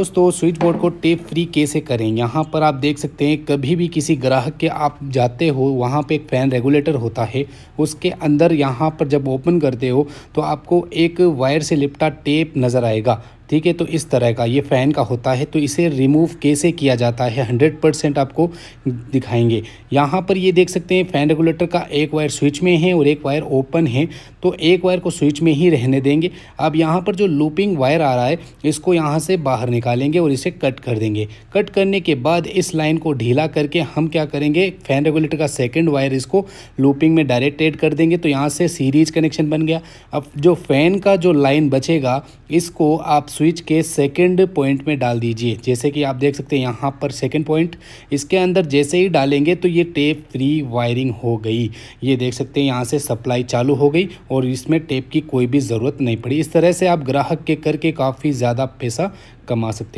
दोस्तों switchboard को tape free कैसे करें यहाँ पर आप देख सकते हैं कभी भी किसी ग्राहक के आप जाते हो वहाँ पे एक फ़ैन रेगुलेटर होता है उसके अंदर यहाँ पर जब ओपन करते हो तो आपको एक वायर से लिपटा टेप नज़र आएगा ठीक है तो इस तरह का ये फ़ैन का होता है तो इसे रिमूव कैसे किया जाता है हंड्रेड परसेंट आपको दिखाएंगे यहाँ पर ये देख सकते हैं फ़ैन रेगुलेटर का एक वायर स्विच में है और एक वायर ओपन है तो एक वायर को स्विच में ही रहने देंगे अब यहाँ पर जो लूपिंग वायर आ रहा है इसको यहाँ से बाहर निकाल निकालेंगे और इसे कट कर देंगे कट करने के बाद इस लाइन को ढीला करके हम क्या करेंगे फैन रेगुलेटर का सेकेंड वायर इसको लूपिंग में डायरेक्ट एड कर देंगे तो यहाँ से सीरीज कनेक्शन बन गया अब जो फैन का जो लाइन बचेगा इसको आप स्विच के सेकेंड पॉइंट में डाल दीजिए जैसे कि आप देख सकते हैं यहाँ पर सेकेंड पॉइंट इसके अंदर जैसे ही डालेंगे तो ये टेप फ्री वायरिंग हो गई ये देख सकते हैं यहाँ से सप्लाई चालू हो गई और इसमें टेप की कोई भी ज़रूरत नहीं पड़ी इस तरह से आप ग्राहक के करके काफ़ी ज़्यादा पैसा कमा सकते